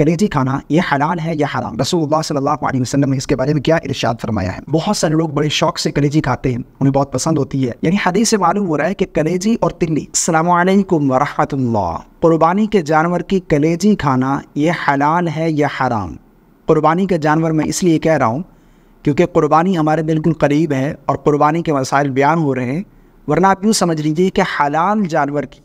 कलेजी खाना ये हलाल है या हराम रसूलुल्लाह सल्लल्लाहु अलैहि वसल्लम ने इसके बारे में क्या इरशाद फरमाया है बहुत सारे लोग बड़े शौक से कलेजी खाते हैं उन्हें बहुत पसंद होती है यानी हदीस से मालूम हो रहा है कि कलेजी और तिल्ली सलामकुम वरहमतुल्ला के जानवर की कलेजी खाना ये हलाल है या हराम कुरबानी के जानवर मैं इसलिए कह रहा हूँ क्योंकि क़ुरबानी हमारे बिल्कुल करीब है और कुरबानी के मसाइल बयान हो रहे हैं वरना आप यूँ समझ लीजिए कि हलाल जानवर की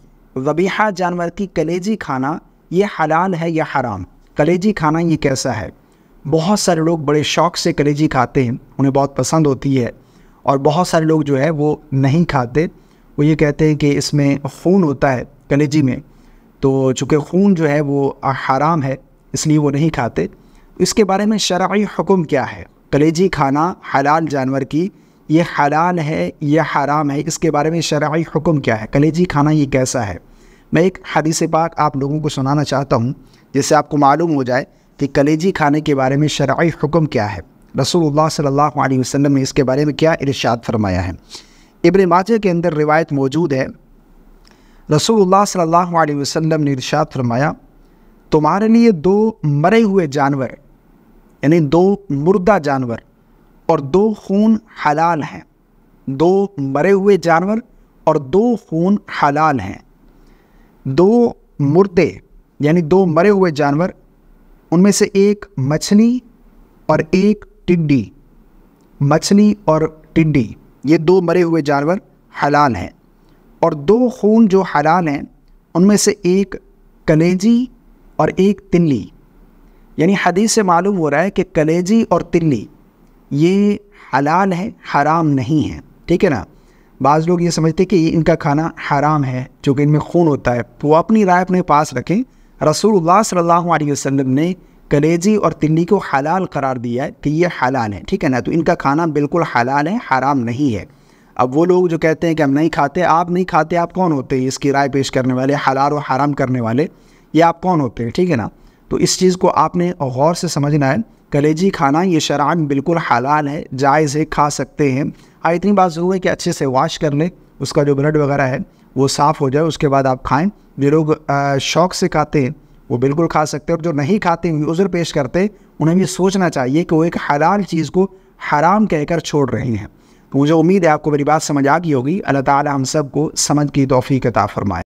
वबीहा जानवर की कलेजी खाना ये हलाल है या हराम कलेजी खाना ये कैसा है बहुत सारे लोग बड़े शौक से कलेजी खाते हैं उन्हें बहुत पसंद होती है और बहुत सारे लोग जो है वो नहीं खाते वो ये कहते हैं कि इसमें खून होता है कलेजी में तो चूँकि खून जो है वो हराम है इसलिए वो नहीं खाते इसके बारे में शराय हुकुम क्या है कलेजी खाना हलाल जानवर की ये हलाल है यह हराम है इसके बारे में शराय हुकुम क्या है कलेजी खाना ये कैसा है मैं एक हदीस पाक आप लोगों को सुनाना चाहता हूँ जिससे आपको मालूम हो जाए कि कलेजी खाने के बारे में शराय हुक्म क्या है रसूलुल्लाह सल्लल्लाहु अलैहि वसल्लम ने इसके बारे में क्या इरशाद फरमाया है इबन माजे के अंदर रिवायत मौजूद है रसूलुल्लाह सल्लल्लाहु अलैहि वसल्लम ने इरशाद फरमाया तुम्हारे लिए दो मरे हुए जानवर यानी दो मुर्दा जानवर और दो खून हलाल हैं दो मरे हुए जानवर और दो खून हलाल हैं दो मुर्दे यानी दो मरे हुए जानवर उनमें से एक मछली और एक टिड्डी मछली और टिड्डी ये दो मरे हुए जानवर हलाल हैं और दो खून जो हलाल हैं उनमें से एक कलेजी और एक तिल्ली यानी हदीस से मालूम हो रहा है कि कलेजी और तिल्ली ये हलाल है हराम नहीं है ठीक है ना बाज़ लोग ये समझते कि इनका खाना हराम है जो कि इनमें खून होता है तो वो अपनी राय अपने पास रखें रसूलुल्लाह सल्लल्लाहु अलैहि वसल्लम ने कलेजी और तिंडी को हलाल करार दिया है कि ये हलाल है ठीक है ना तो इनका खाना बिल्कुल हलाल है हराम नहीं है अब वो लोग जो कहते हैं कि हम नहीं खाते आप नहीं खाते आप कौन होते हैं इसकी राय पेश करने वाले हलाल और हराम करने वाले ये आप कौन होते हैं ठीक है ना तो इस चीज़ को आपने गौर से समझना है कलेजी खाना ये शरान बिल्कुल हलाल है जायज़ है खा सकते हैं हाँ इतनी बात ज़रूर है कि अच्छे से वाश कर लें उसका जो ब्लड वगैरह है वो साफ़ हो जाए उसके बाद आप खाएँ जो लोग शौक से खाते हैं वो बिल्कुल खा सकते हैं और जो नहीं खाते हुए उज़र पेश करते उन्हें भी सोचना चाहिए कि वो एक हलाल चीज़ को हराम कहकर छोड़ रहे हैं तो मुझे उम्मीद है आपको मेरी बात समझ आ गई होगी अल्लाह ताला हम सब को समझ की तोफ़ी कता फरमाए